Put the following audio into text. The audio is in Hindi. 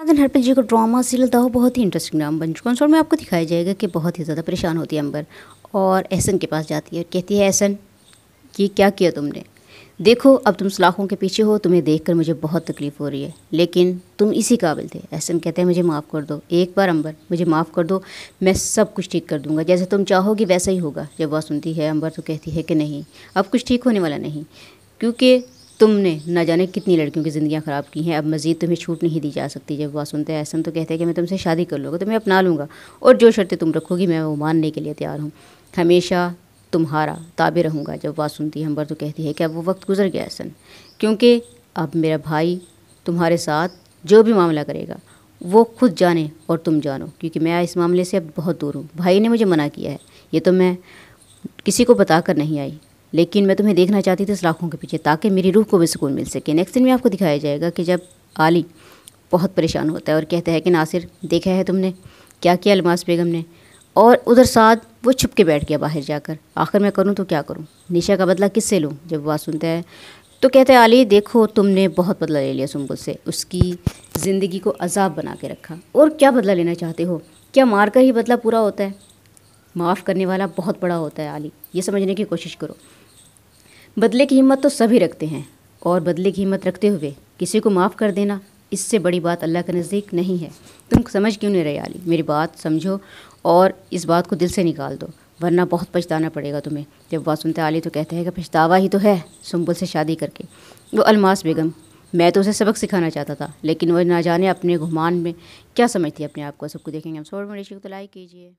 नादन हरप्रीत जी का ड्रामा सीरियल वो बहुत ही इंटरेस्टिंग ड्राम बन चुका है में आपको दिखाया जाएगा कि बहुत ही ज़्यादा परेशान होती है अंबर और एहसन के पास जाती है कहती है एहसन कि क्या किया तुमने देखो अब तुम सलाखों के पीछे हो तुम्हें देखकर मुझे बहुत तकलीफ़ हो रही है लेकिन तुम इसी काबिल थे एहसन कहते हैं मुझे माफ़ कर दो एक बार अंबर मुझे माफ़ कर दो मैं सब कुछ ठीक कर दूंगा जैसे तुम चाहोगी वैसा ही होगा जब वह सुनती है अंबर तो कहती है कि नहीं अब कुछ ठीक होने वाला नहीं क्योंकि तुमने ना जाने कितनी लड़कियों की ज़िंदियाँ ख़राब की हैं अब मज़ीद तुम्हें छूट नहीं दी जा सकती जब वह सुनते हैं ऐसा तो कहते हैं कि मैं तुमसे शादी कर लूँगा तो मैं अपना लूँगा और जो शर्तें तुम रखोगी मैं वो मानने के लिए तैयार हूँ हमेशा तुम्हारा ताबे रहूँगा जब वह सुनती हम हमबर तो कहती है कि अब वो वक्त गुजर गया ऐसा क्योंकि अब मेरा भाई तुम्हारे साथ जो भी मामला करेगा वो खुद जाने और तुम जानो क्योंकि मैं इस मामले से अब बहुत दूर हूँ भाई ने मुझे मना किया है ये तो मैं किसी को बताकर नहीं आई लेकिन मैं तुम्हें देखना चाहती थी इस लाखों के पीछे ताकि मेरी रूह को भी सुकून मिल सके नेक्स्ट दिन में आपको दिखाया जाएगा कि जब आली बहुत परेशान होता है और कहता है कि नासिर देखा है तुमने क्या किया अलमास बेगम ने और उधर साद वो छुप के बैठ गया बाहर जाकर आखिर मैं करूँ तो क्या करूँ निशा का बदला किससे लूँ जब वह सुनता है तो कहते हैं आली देखो तुमने बहुत बदला ले लिया सुम्बुल से उसकी ज़िंदगी को अजाब बना के रखा और क्या बदला लेना चाहते हो क्या मार कर ही बदला पूरा होता है माफ़ करने वाला बहुत बड़ा होता है आली ये समझने की कोशिश करो बदले की हिम्मत तो सभी रखते हैं और बदले की हिम्मत रखते हुए किसी को माफ़ कर देना इससे बड़ी बात अल्लाह के नज़दीक नहीं है तुम समझ क्यों नहीं रहे आली मेरी बात समझो और इस बात को दिल से निकाल दो वरना बहुत पछताना पड़ेगा तुम्हें जब बात सुनते आली तो कहते हैं कि पछतावा ही तो है सुम्बुल से शादी करके वो अलमास बेगम मैं तो उसे सबक सिखाना चाहता था लेकिन वह ना जाने अपने घुमान में क्या समझती अपने आप को सबको देखेंगे हम सोर तो लाइक कीजिए